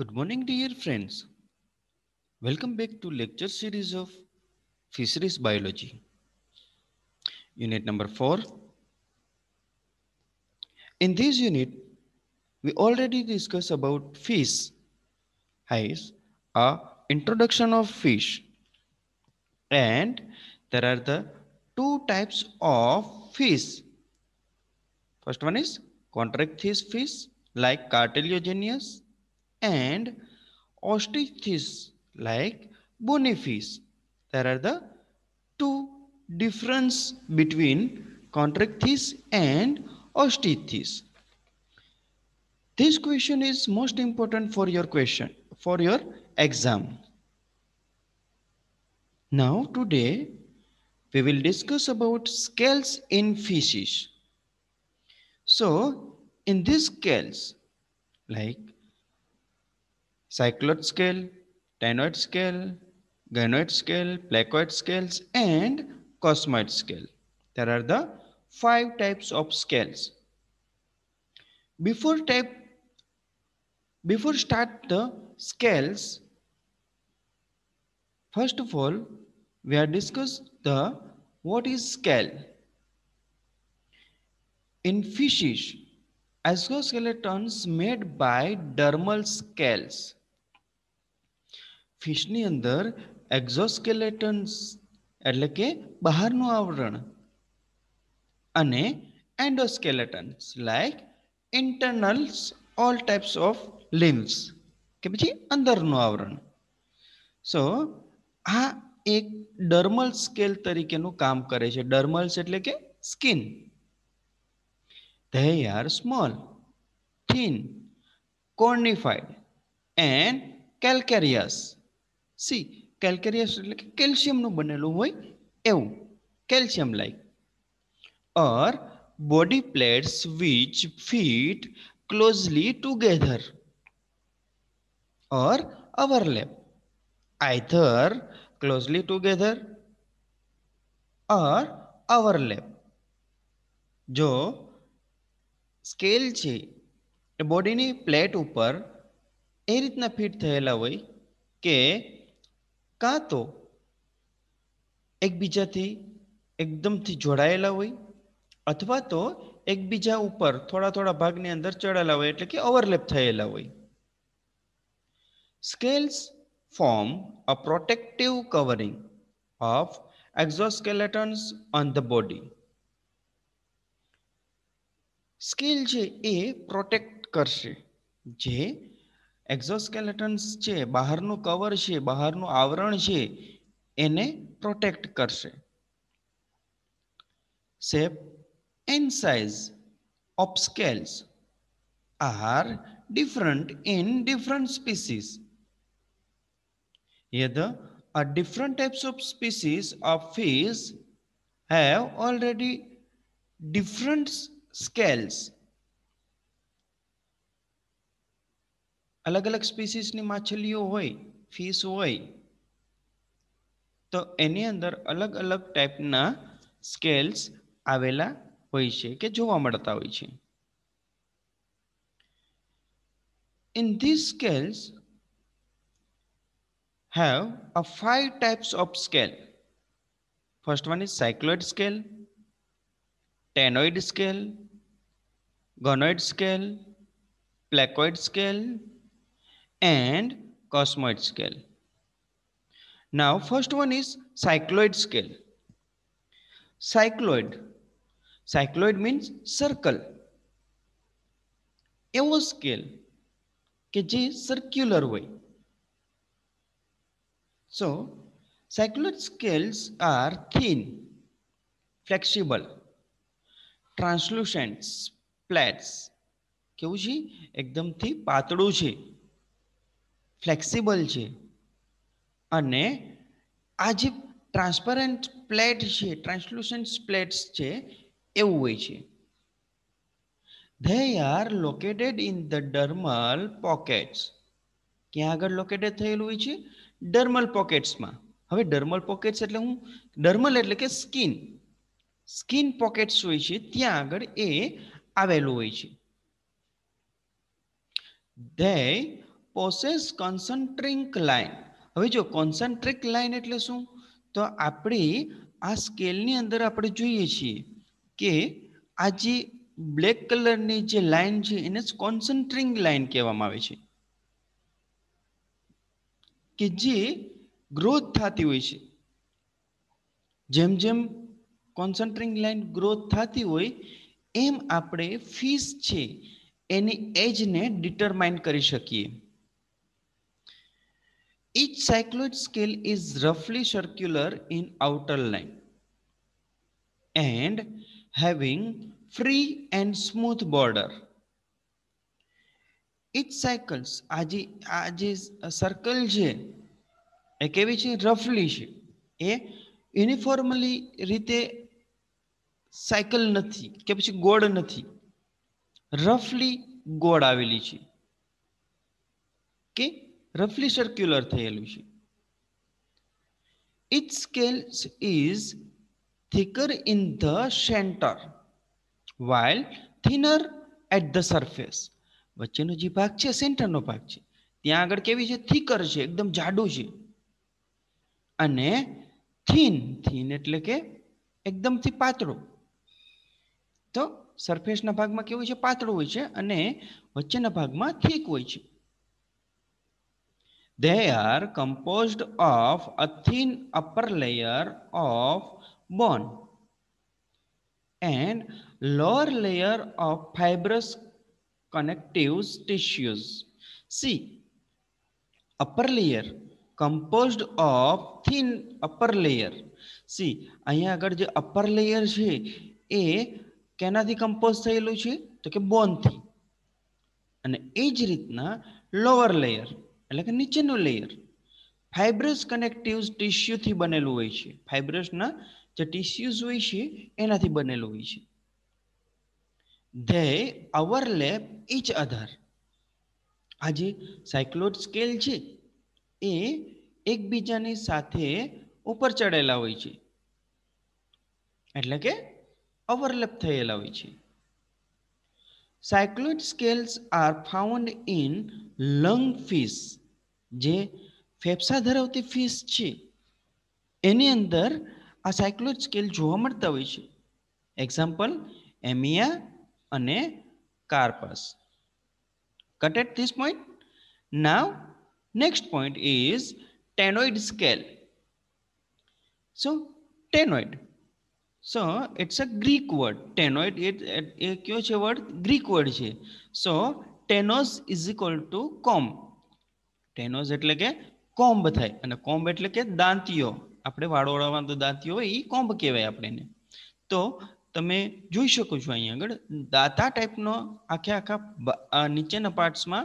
Good morning, dear friends. Welcome back to lecture series of Fisheries Biology. Unit number 4. In this unit, we already discussed about fish. Is a introduction of fish. And there are the two types of fish. First one is contract fish, like cartilaginous and ostriches like bonifis. There are the two difference between contractis and ostriches. This question is most important for your question, for your exam. Now today we will discuss about scales in fishes. So in these scales like cycloid scale, tenoid scale, ganoid scale, placoid scales, and cosmoid scale. There are the five types of scales. Before type, before start the scales, first of all, we are discuss the what is scale. In fishes, exoskeletons made by dermal scales ફિશની અંદર એક્ઝોસ્કેલેટન્સ એટલે કે બહારનું આવરણ અને endoskeletons like internals all types of limbs કે પછી અંદરનું આવરણ સો આ એક ડર્મલ સ્કેલ તરીકેનું કામ કરે છે ડર્મલ્સ એટલે કે skin they are small thin cornified and calcareous સી કેલ્કેરિયસ એટલે કે કેલ્શિયમનું બનેલું હોય એવું calcium like or body plates which fit closely together or overlap either closely together or overlap જો સ્કેલ છે એ બોડીની પ્લેટ ઉપર એ રીતના ફિટ થયેલા હોય કે का तो एक बीजा थी एकदम थी जोड़ायेला हुई अथवा तो एक बीजा ऊपर थोड़ा थोड़ा भाग ने अंदर चढ़ाला हुई इतने कि ओवरलैप थायेला हुई scales form a protective covering of exoskeletons on the body scale जे ए प्रोटेक्ट कर से जे એક્ઝોસ્કેલેટન્સ છે બહારનું કવર છે બહારનું આવરણ છે એને પ્રોટેક્ટ કરશે shape and size of scales are different in different species યદ a different types of species of fish have already different scales અલગ અલગ સ્પીસીસની માછલીઓ હોય ફિશ હોય તો એની અંદર અલગ અલગ ટાઈપના સ્કેલ્સ આવેલા હોય છે કે જોવા મળતા હોય છે in this scales have a five types of scale first one is cycloid scale ctenoid scale ganoid scale placoid scale and cosmoid scale. Now, first one is cycloid scale. Cycloid. Cycloid means circle. Evo scale. Kj circular way. So, cycloid scales are thin, flexible, translucent, flats. Kyoji, ekdam thi patadoji. Flexible છે અને આ જે transparent plate છે ટ્રાન્સલુસન્ટ plates છે એવું હોય છે they are located in the dermal pockets ક્યાં આગળ લોકેટેડ થયેલું હોય છે ડર્મલ પોકેટ્સમાં હવે ડર્મલ પોકેટ્સ એટલે હું ડર્મલ એટલે કે સ્કિન સ્કિન પોકેટ્સ હોય છે ત્યાં આગળ એ આવેલું હોય છે ધે પોસેસ કોન્સન્ટ્રિક લાઇન હવે જો કોન્સન્ટ્રિક લાઇન એટલે શું તો આપણે આ સ્કેલની અંદર આપણે જોઈએ છીએ કે આ જે બ્લેક કલરની જે લાઇન છે એને જ કોન્સન્ટ્રિંગ લાઇન કહેવામાં આવે છે કે જે ગ્રોથ થતી હોય છે જેમ જેમ કોન્સન્ટ્રિંગ લાઇન ગ્રોથ થતી હોય એમ આપણે ફીસ છે એની એજને ડિટરમાઇન કરી શકીએ Each cycloid scale is roughly circular in outer line and having free and smooth border. Each cycles aj જે આ જે સર્કલ છે એ કેવી છે રફલી છે એ યુનિફોર્મલી રીતે સાયકલ નથી કે પછી ગોળ નથી રફલી ગોળ આવેલી છે કે રફલી સર્ક્યુલર થયેલું છે it scales is thicker in the center while thinner at the surface વચ્ચેનો જે ભાગ છે સેન્ટરનો ભાગ છે ત્યાં આગળ કેવી છે થિકર છે એકદમ જાડું છે અને થીન થીન એટલે કે એકદમથી પાતળો તો સરફેસના ભાગમાં કેવું છે પાતળું હોય છે અને વચ્ચેના ભાગમાં થીક હોય છે They are composed of a thin upper layer of bone and lower layer of fibrous connective tissues. See, upper layer composed of thin upper layer. See, અહીંયા આગળ જે upper layer છે એ કેનાથી કમ્પોઝ થયેલું છે તો કે બોનથી અને એ જ રીતના લોઅર લેયર એટલે કે નીચેનું લેયર ફાઇબ્રસ કનેક્ટિવ ટીસ્યુથી બનેલું હોય છે ફાઇબ્રસના જે ટીસ્યુઝ હોય છે એનાથી બનેલું હોય છે ધે અવરલેપ ઇચ અધર આ જે સાયક્લોડ સ્કેલ છે એ એકબીજાની સાથે ઉપર ચડેલા હોય છે એટલે કે અવરલેપ થયેલા હોય છે cycloid scales are found in lung fish જે ફેફસા ધરાવતી ફીસ છે એની અંદર આ સ્કેલ જોવા મળતા હોય છે એક્ઝામ્પલ એમિયા અને carps at this point now next point is ctenoid scale so ctenoid so it's a Greek word ctenoid it એ કયો છે વર્ડ ગ્રીક વર્ડ છે so ctenos is equal to comb ctenos એટલે કે કોમ્બ થાય અને કોમ્બ એટલે કે દાંતીઓ આપણે વાળોળામાં તો દાંતીઓ હોય એ કોમ્બ કહેવાય આપણે તો તમે જોઈ શકો છો અહીંયા આગળ દાંતા ટાઈપનો આખે આખા નીચેના પાર્ટ્સમાં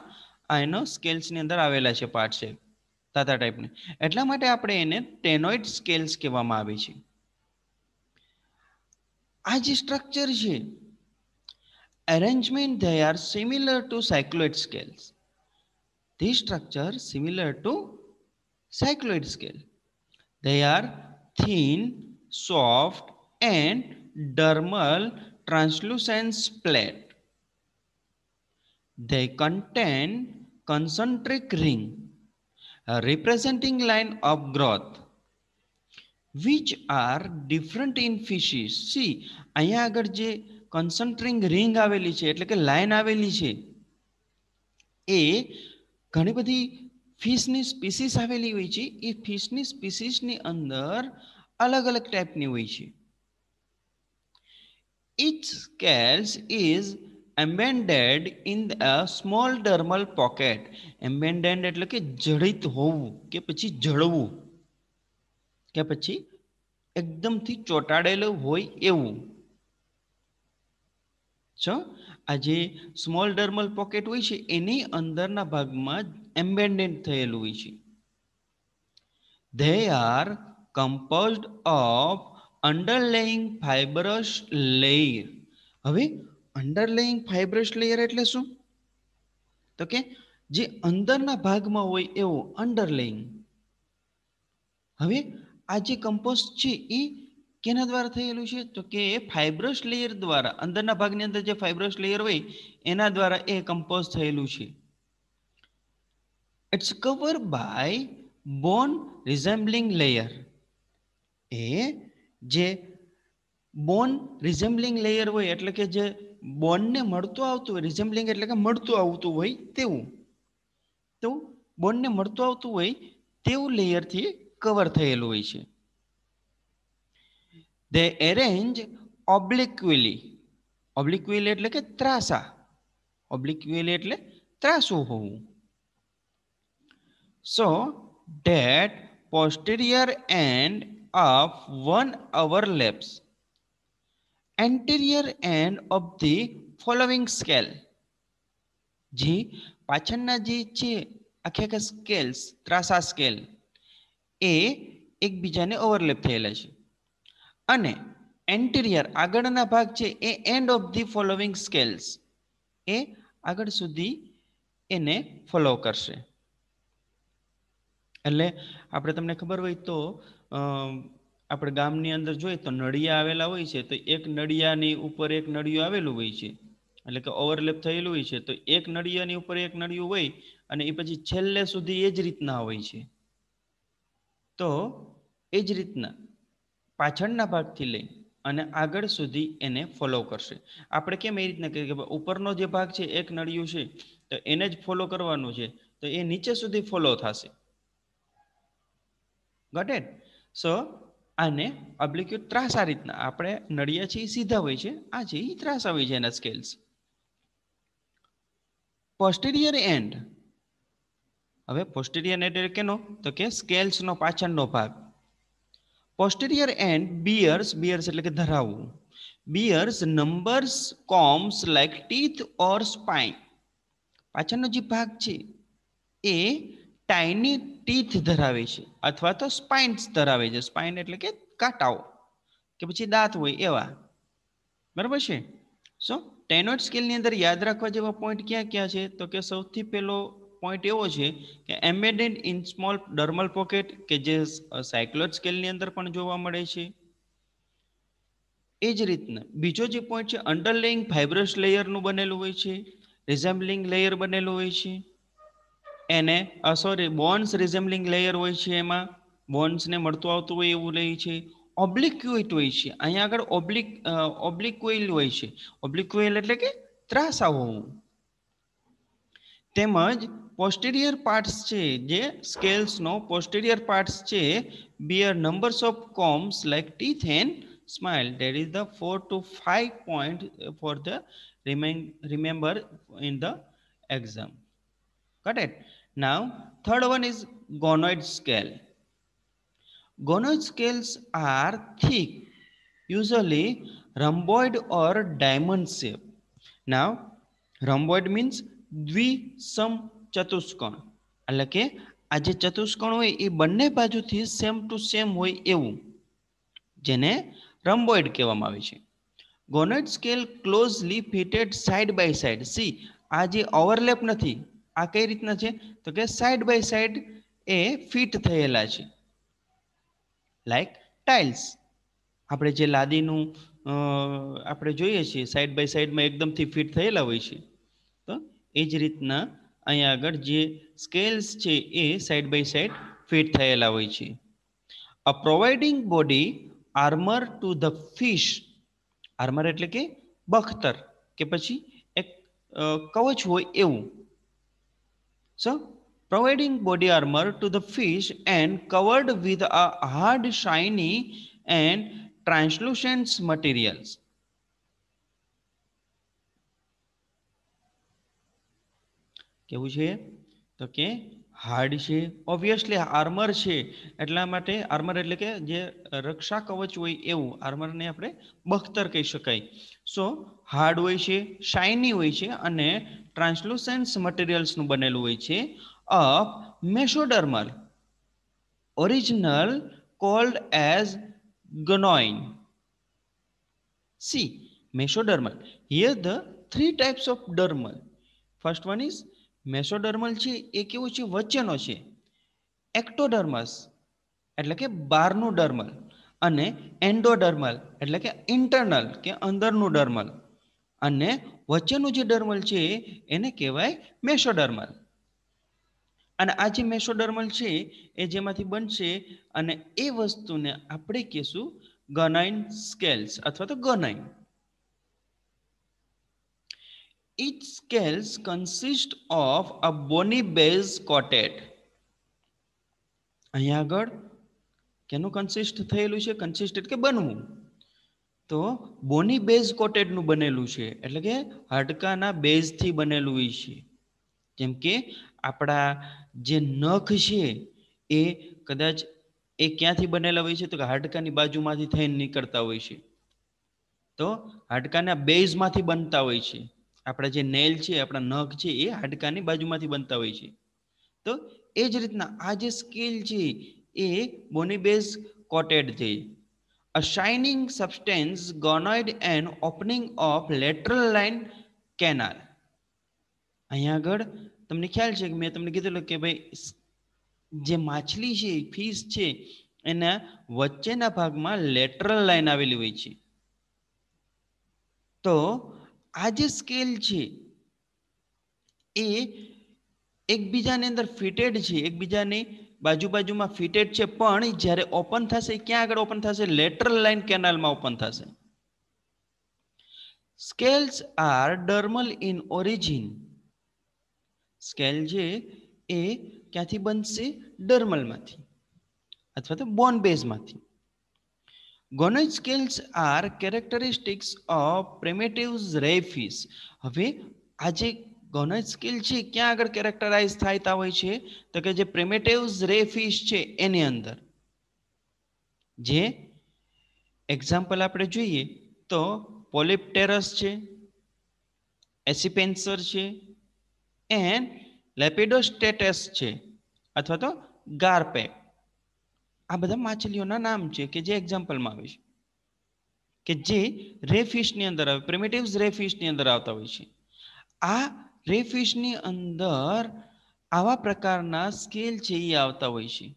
આ એનો સ્કેલ્સની અંદર આવેલા છે પાર્ટ છે દાંતા ટાઈપને એટલા માટે આપણે એને ટેનોઇડ સ્કેલ્સ કહેવામાં આવે છે આ જે સ્ટ્રક્ચર છે arrangement they are similar to cycloid scales This structure similar to cycloid scale. They are thin, soft and dermal translucent plate. They contain concentric ring representing line of growth which are different in fishes. See aya agar je concentric ring aveli che etle ke line aveli che a ઘણી બધી ફિશની species આવેલી હોય છે એ ફિશની સ્પીસીસની અંદર અલગ અલગ ટાઈપની હોય છે each scales is embedded in a small dermal pocket embedded એટલે કે જડિત હોવું કે પછી જળવું કે પછી એકદમથી ચોંટાડેલું હોય એવું છ આ જે સ્મોલ ડર્મલ પોકેટ હોય છે એની અંદરના ભાગમાં એમ્બેન્ડેડ થયેલું હોય છે they are composed of underlying fibrous layer હવે અંડરલેઇંગ ફાઇબ્રસ લેયર એટલે શું તો કે જે અંદરના ભાગમાં હોય એવો અંડરલેઇંગ હવે આ જે કમ્પોઝ છે એ કેના દ્વારા થયેલું છે તો કે ફાઇબ્રસ લેયર દ્વારા અંદરના ભાગની અંદર જે ફાઇબ્રસ લેયર હોય એના દ્વારા એ કમ્પોઝ થયેલું છે it's cover by bone resembling layer એ જે બોન રિઝેમ્બલિંગ લેયર હોય એટલે કે જે બોનને મળતું આવતું હોય રિઝેમ્બલિંગ એટલે કે મળતું આવતું હોય તેવું તો બોનને મળતું આવતું હોય તેવું લેયરથી કવર થયેલું હોય છે they arrange obliquely obliquely એટલે કે ત્રાસા obliquely એટલે ત્રાસું હોય so that posterior end of 1 overlaps anterior end of the following scale જી પાછના જે છે આ કે કે સ્કેલ્સ ત્રાસા સ્કેલ એ એકબીજાને ઓવરલેપ થયેલા છે અને એન્ટિરિયર આગળના ભાગ છે એ end of the following scales એ આગળ સુધી એને ફોલો કરશે એટલે આપણે તમને ખબર હોય તો આપણે ગામની અંદર જોઈએ તો નળિયા આવેલા હોય છે તો એક નળિયાની ઉપર એક નળિયું આવેલું હોય છે એટલે કે ઓવરલેપ થયેલું હોય છે તો એક નળિયાની ઉપર એક નળિયું હોય અને એ પછી છેલ્લે સુધી એ જ રીતના હોય છે તો એ જ રીતના પાછળના ભાગથી લઈ અને આગળ સુધી એને ફોલો કરશે આપણે કેમ એ રીતના કહીએ કે ઉપરનો જે ભાગ છે એક નળિયું છે તો એને જ ફોલો કરવાનું છે તો એ નીચે સુધી ફોલો થશે ગટ ઇટ સો આને ઓબ્લિક્યુટ ત્રાસ આ રીતના આપણે નળિયા છે એ સીધા હોય છે આ છે એ ત્રાસ હોય છે એના સ્કેલ્સ પોસ્ટેરિયર એન્ડ હવે પોસ્ટેરિયર એન્ડ એટલે કેનો તો કે સ્કેલ્સનો પાછળનો ભાગ પોસ્ટેરિયર એન્ડ બિયર્સ બિયર્સ એટલે કે ધરાવવું bears numbers combs like teeth or spine પાછળનો જે ભાગ છે એ ટાઇની ટીથ ધરાવે છે અથવા તો સ્પાઇન્સ ધરાવે છે સ્પાઇન એટલે કે કાંટાઓ કે પછી દાંત હોય એવા બરાબર છે સો ટેનોઇડ સ્કેલની અંદર યાદ રાખવા જેવા પોઈન્ટ ક્યાં ક્યાં છે તો કે સૌથી પહેલો પોઈન્ટ એવો છે કે embedded in small dermal pocket કે જે સાયક્લોટ સ્કેલની અંદર પણ જોવા મળે છે એ જ રીતના બીજો જે પોઈન્ટ છે અંડરલેઇંગ ફાઇબ્રસ લેયરનું બનેલું હોય છે રિઝેમ્બલિંગ લેયર બનેલું હોય છે એને સોરી બોન્સ રિઝેમ્બલિંગ લેયર હોય છે એમાં બોન્સને મળતું આવતું હોય એવું લે છે ઓબ્લિક્યુઇટ હોય છે અહીંયા આગળ ઓબ્લિક ઓબ્લિક્વેલ હોય છે ઓબ્લિક્વેલ એટલે કે ત્રાસ આવો તેમજ posterior parts scales no posterior parts che bear numbers of combs like teeth and smile there is the 4 to 5 point uh, for the remain remember in the exam got it now third one is gonoid scale gonoid scales are thick usually rhomboid or diamond shape now rhomboid means some. ચતુષ્કોણ એટલે કે આ જે ચતુષ્કોણ હોય એ બંને બાજુથી same to same હોય એવું જેને રમ્બોઇડ કહેવામાં આવે છે ganoid scale closely fitted side by side સી આ જે ઓવરલેપ નથી આ કઈ રીતના છે તો કે સાઈડ બાય સાઈડ એ ફિટ થયેલા છે લાઈક ટાઇલ્સ આપણે જે લાદીનું આપણે જોઈએ છીએ સાઈડ બાય સાઈડમાં એકદમથી ફિટ થયેલા હોય છે તો એ જ રીતના અહીં આગળ જે સ્કેલ્સ છે એ સાઇડ બાય સાઇડ ફિટ થયેલા હોય છે a providing body armour to the fish armour એટલે કે બખતર કે પછી એક કવચ હોય એવું so providing body armour to the fish and covered with a hard shiny and translucent materials એવું છે તો કે હાર્ડ છે ઓબ્વિયસલી આર્મર છે એટલા માટે આર્મર એટલે કે જે રક્ષા કવચ હોય એવું આર્મરને આપણે બખ્તર કહી શકાય સો હાર્ડ હોય છે શાઇની હોય છે અને ટ્રાન્સલુસન્સ મટીરિયલ્સનું બનેલું હોય છે of mesodermal original called as ganoine સી mesodermal here the three types of dermal first one is mesodermal છે એ કેવું છે વચ્ચેનો છે એક્ટોડર્મસ એટલે કે બહારનું ડર્મલ અને એન્ડોડર્મલ એટલે કે ઇન્ટરનલ કે અંદરનું ડર્મલ અને વચ્ચેનું જે ડર્મલ છે એને કહેવાય મેસોડર્મલ અને આ જે મેસોડર્મલ છે એ જેમાંથી બનશે અને એ વસ્તુને આપણે કહીશું ગનાઇન સ્કેલ્સ અથવા તો ગનાઇન Its scales consist of a bony base coated. અહીંયા આગળ કેનું કન્સિસ્ટ થયેલું છે કન્સિસ્ટ એટલે બનવું તો બોની બેઝ કોટેડનું બનેલું છે એટલે કે હાડકાના બેઝથી બનેલું હોય છે જેમ કે આપણા જે નખ છે એ કદાચ એ ક્યાંથી બનેલા હોય છે તો કે હાડકાની બાજુમાંથી થઈને નીકળતા હોય છે તો હાડકાના બેઝમાંથી બનતા હોય છે આપણા જે નેલ છે આપણા નખ છે એ હાડકાની બાજુમાંથી બનતા હોય છે તો એ જ રીતના આ જે સ્કેલ છે એ બોનીબેઝ કોટેડ છે a shining substance ganoid and opening of lateral line canal અહીંયા આગળ તમને ખ્યાલ છે કે મેં તમને કીધું કે ભાઈ જે માછલી છે ફિશ છે એના વચ્ચેના ભાગમાં લેટરલ લાઇન આવેલી હોય છે તો આ જે સ્કેલ છે એ એકબીજાની અંદર ફિટેડ છે એકબીજાની બાજુ બાજુમાં ફિટેડ છે પણ જ્યારે ઓપન થશે ક્યાં આગળ ઓપન થશે લેટરલ લાઇન કેનાલમાં ઓપન થશે scales are dermal in origin scale છે એ ક્યાંથી બનશે ડર્મલમાંથી અથવા તો બોન બેઝમાંથી ganoid scales are characteristics of primitives ray fish હવે આ જે ગોનોઇડ સ્કેલ છે ક્યાં આગળ કેરેક્ટરાઇઝ થતા હોય છે તો કે જે પ્રેમેટિવ્સ રે ફિશ છે એની અંદર જે એક્ઝામ્પલ આપણે જોઈએ તો પોલિપટેરસ છે એસિપેન્સર છે એન્ડ લેપિડોસ્ટેટસ છે અથવા તો ગાર્પેક આ બધા માછલીઓના નામ છે કે જે એક્ઝામ્પલમાં આવે છે કે જે રેફિશની અંદર આવે પ્રિમેટિવ્સ રેફિશની અંદર આવતા હોય છે આ રેફિશની અંદર આવા પ્રકારના સ્કેલ છે એ આવતા હોય છે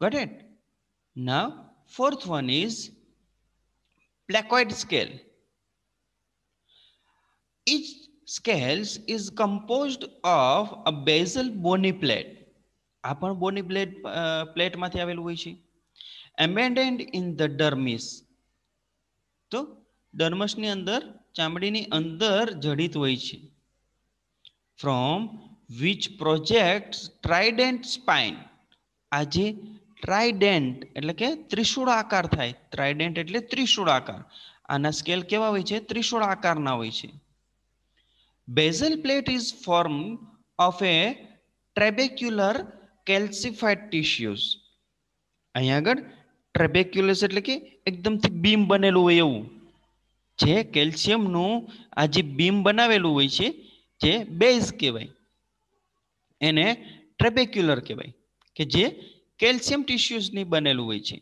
ગટ એટ ના fourth one is placoid scale each scales is composed of a basal bony plate આ પણ બોની પ્લેટ પ્લેટમાંથી આવેલું હોય છે એમ્બેન્ડેડ ઇન ધ ડર્મિસ તો ડર્મસની અંદર ચામડીની અંદર જડિત હોય છે from which project trident spine આ જે ટ્રાઇડેન્ટ એટલે કે ત્રિશુળ આકાર થાય ટ્રાઇડેન્ટ એટલે ત્રિશુળ આકાર આના સ્કેલ કેવા હોય છે ત્રિશુળ આકારના હોય છે basal plate is form of a trabecular calcified tissues અહીંયા આગળ ટ્રેબેક્યુલસ એટલે કે એકદમથી બીમ બનેલું હોય એવું જે કેલ્શિયમનું આ જે બીમ બનાવેલું હોય છે જે બેઝ કહેવાય એને ટ્રેબેક્યુલર કહેવાય કે જે કેલ્શિયમ ટિશ્યુઝની બનેલું હોય છે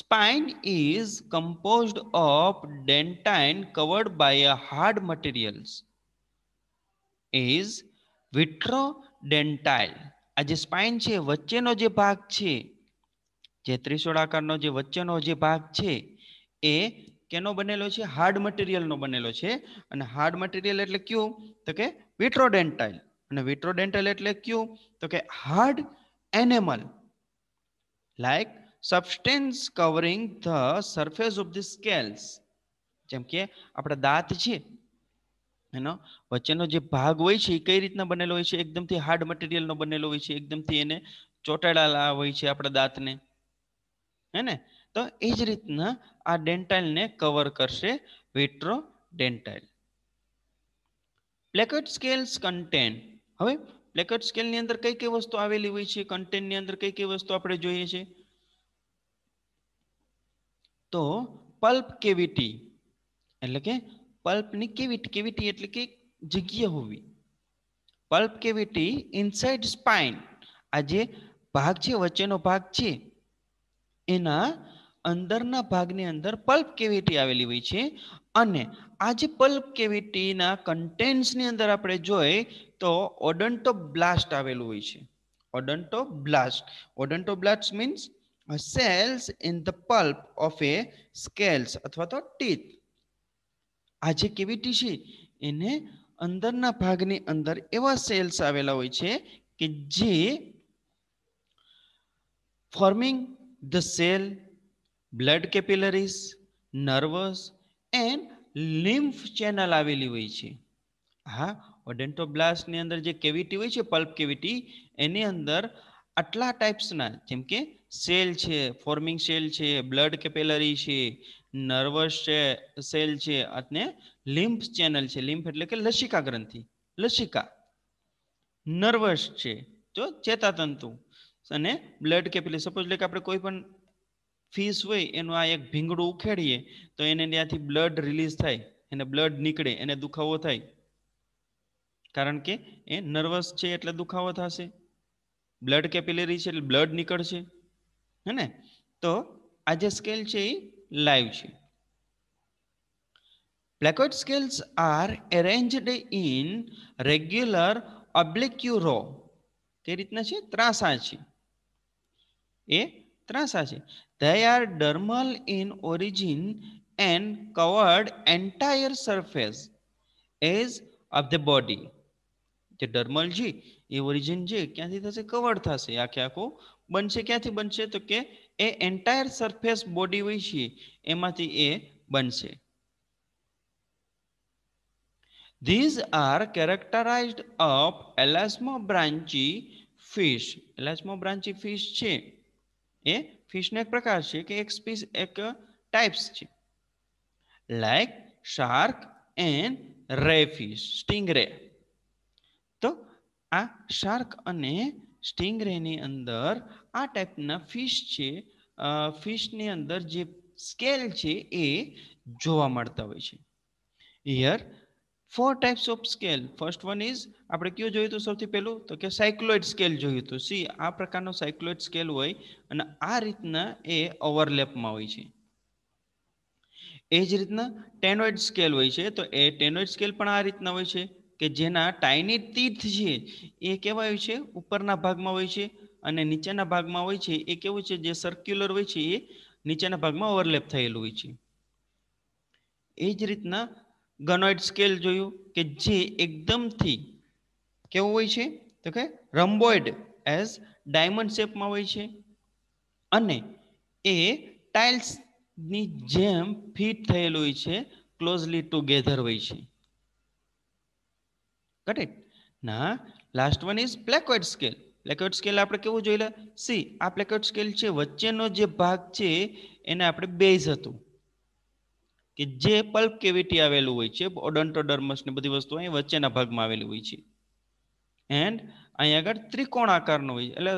spine is composed of dentine covered by a hard materials is vitro dentine આ જે સ્પાઇન છે વચ્ચેનો જે ભાગ છે જે ત્રિશોળાકારનો જે વચ્ચેનો જે ભાગ છે એ કેનો બનેલો છે હાર્ડ મટીરિયલનો બનેલો છે અને હાર્ડ મટીરિયલ એટલે કયું તો કે વિટ્રોડેન્ટાઇલ અને વિટ્રોડેન્ટાઇલ એટલે કયું તો કે hard enamel like substance covering the surface of the scales જેમ કે આપણા દાંત છે એનો વચ્ચેનો જે ભાગ હોય છે એ કઈ રીતના બનેલો હોય છે એકદમથી હાર્ડ મટીરિયલનો બનેલો હોય છે એકદમથી એને ચોટાડાલા હોય છે આપણા દાંતને હે ને તો એ જ રીતના આ ડેન્ટાઇલને કવર કરશે vitro dentine placoid scales contain હવે પ્લેકેટ સ્કેલની અંદર કઈ કઈ વસ્તુ આવેલી હોય છે કન્ટેનની અંદર કઈ કઈ વસ્તુ આપણે જોઈએ છે તો પલ્પ કેવિટી એટલે કે પલ્પની કેવિટી કેવિટી એટલે કે જગ્યા હોવી પલ્પ કેવિટી ઇનસાઇડ સ્પાઇન આ જે ભાગ છે વચ્ચેનો ભાગ છે એના અંદરના ભાગની અંદર પલ્પ કેવિટી આવેલી હોય છે અને આ જે પલ્પ કેવિટીના કન્ટેન્ટ્સની અંદર આપણે જોઈએ તો ઓડન્ટો બ્લાસ્ટ આવેલું હોય છે odontoblast odontoblast means cells in the pulp of a scales અથવા તો ટીથ આ જે કેવિટી છે એને અંદરના ભાગની અંદર એવા સેલ્સ આવેલા હોય છે કે જે forming the cell blood capillaries nerves and lymph channel આવેલી હોય છે હા ઓડેન્ટોબ્લાસ્ટની અંદર જે કેવિટી હોય છે પલ્પ કેવિટી એની અંદર આટલા ટાઈપ્સના જેમ કે સેલ છે ફોર્મિંગ સેલ છે બ્લડ કેપેલરી છે નર્વસ છે સેલ છે અને લિમ્ફ ચેનલ છે લિમ્ફ એટલે કે લસિકા ગ્રંથિ લસિકા નર્વસ છે તો ચેતાતંતુ અને બ્લડ કેપેલરી સપોઝ લે કે આપણે કોઈ પણ ફીસ હોય એનું આ એક ભીંગડું ઉખેડીએ તો એને ત્યાંથી બ્લડ રિલીઝ થાય એને બ્લડ નીકળે એને દુખાવો થાય કારણ કે એ નર્વસ છે એટલે દુખાવો થશે બ્લડ કેપિલરી છે એટલે બ્લડ નીકળશે હે ને તો આ જે સ્કેલ છે એ લાઈવ છે Placoid scales are arranged in regular oblique row. તે રીતના છે ત્રાસા છે એ ત્રાસા છે They are dermal in origin and covered entire surface as of the body. જે ડર્મલ છે એ ઓરિજિન છે ક્યાંથી થશે કવર્ડ થશે આખે આખો બનશે ક્યાંથી બનશે તો કે એ એન્ટાયર સરફેસ બોડી હોય છે એમાંથી એ બનશે these are characterized of elasmobranchii fish elasmobranchii fish છે એ ફિશનો એક પ્રકાર છે કે એક સ્પીસ એક ટાઈપ્સ છે like shark and ray fish stingray તો આ શાર્ક અને સ્ટિંગ રેની અંદર આ ટાઈપના ફિશ છે ફિશની અંદર જે સ્કેલ છે એ જોવા મળતા હોય છે here four types of scale first one is આપણે કયો જોયું હતું સૌથી પહેલું તો કે સાયક્લોઇડ સ્કેલ જોયું હતું સી આ પ્રકારનો સાયક્લોઇડ સ્કેલ હોય અને આ રીતના એ ઓવરલેપમાં હોય છે એ જ રીતના ટેનોઇડ સ્કેલ હોય છે તો એ ટેનોઇડ સ્કેલ પણ આ રીતના હોય છે કે જેના ટાઈની તીર્થ છે એ કેવાય છે ઉપરના ભાગમાં હોય છે અને નીચેના ભાગમાં હોય છે એ કેવું છે જે સર્ક્યુલર હોય છે એ નીચેના ભાગમાં ઓવરલેપ થયેલું હોય છે એ જ રીતના ગનોઇડ સ્કેલ જોયું કે જે એકદમથી કેવું હોય છે તો કે રમ્બોઇડ એઝ ડાયમંડ શેપમાં હોય છે અને એ ટાઇલ્સની જેમ ફિટ થયેલું હોય છે ક્લોઝલી ટુગેધર હોય છે ગટ ના last one is placoid scale placoid scale આપણે કેવું જોઈ લે સી આ પ્લેકોઇડ સ્કેલ છે વચ્ચેનો જે ભાગ છે એને આપણે બેઝ હતું કે જે પલ્પ કેવિટી આવેલું હોય છે ઓડન્ટોડર્મસ ને બધી વસ્તુ અહીં વચ્ચેના ભાગમાં આવેલી હોય છે એન્ડ અહીંયા આગળ ત્રિકોણ આકારનો હોય એટલે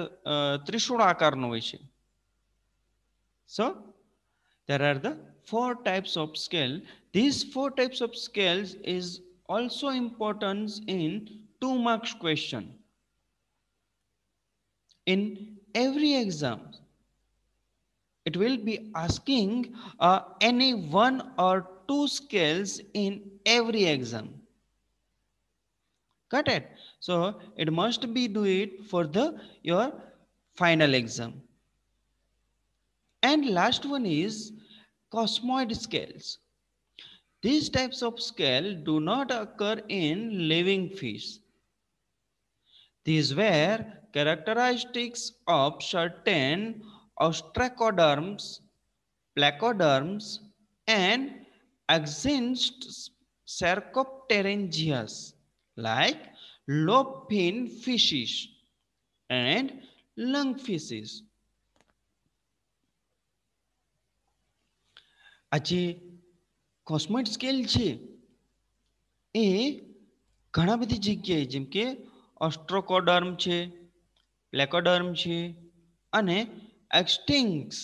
ત્રિશુળ આકારનો હોય છે so there are the four types of scale these four types of scales is also importance in two marks question. In every exam, it will be asking uh, any one or two scales in every exam. Cut it? So it must be do it for the your final exam. And last one is cosmoid scales. These types of scale do not occur in living fish. These were characteristics of certain ostracoderms, placoderms, and extinct sarcopterygias like lobe-fin fishes and lung fishes. Cosmoid scale છે એ ઘણા બધી જગ્યાએ જેમ કે ઓસ્ટ્રોકોડર્મ છે પ્લેકોડર્મ છે અને એક્સ્ટિંગ્સ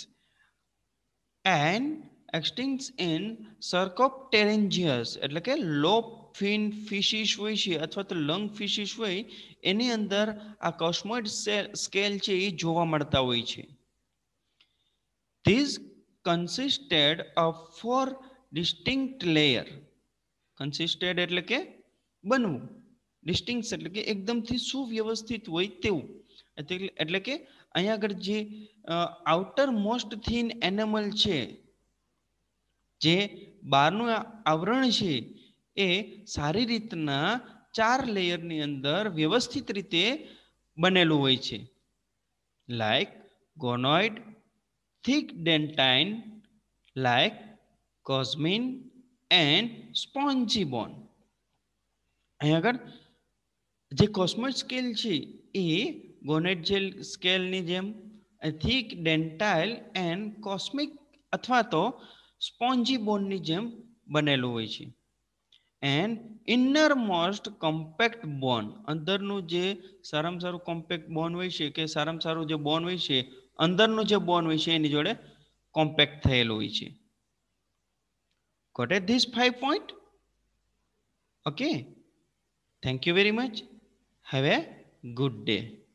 એન્ડ એક્સ્ટિંગ્સ ઇન સર્કોપ્ટેરેન્જિયસ એટલે કે લોપ ફિન ફિશિસ હોય છે અથવા તો લંગ ફિશિસ હોય એની અંદર આ કોસ્મોઇડ સ્કેલ છે એ જોવા મળતા હોય છે these consisted of four distinct layer consisted એટલે કે બનવું ડિસ્ટિંક્ટ એટલે કે એકદમથી સુવ્યવસ્થિત હોય તેવું એટલે કે અહીંયા આગળ જે આઉટર મોસ્ટ થીન એનિમલ છે જે બહારનું આવરણ છે એ સારી રીતના ચાર લેયરની અંદર વ્યવસ્થિત રીતે બનેલું હોય છે like ganoid thick dentine like cosmine and spongy bone અહીં આગળ જે કોસ્મોટ સ્કેલ છે એ ગોનેટ જેલ સ્કેલની જેમ થીક ડેન્ટાઇલ એન્ડ કોસ્મિક અથવા તો સ્પોન્જી બોનની જેમ બનેલું હોય છે and innermost compact bone અંદરનું જે સારામાં સારું કોમ્પેક્ટ બોન હોય છે કે સારામાં સારું જે બોન હોય છે અંદરનું જે બોન હોય છે એની જોડે કોમ્પેક્ટ થયેલું હોય છે Got this five point? Okay. Thank you very much. Have a good day.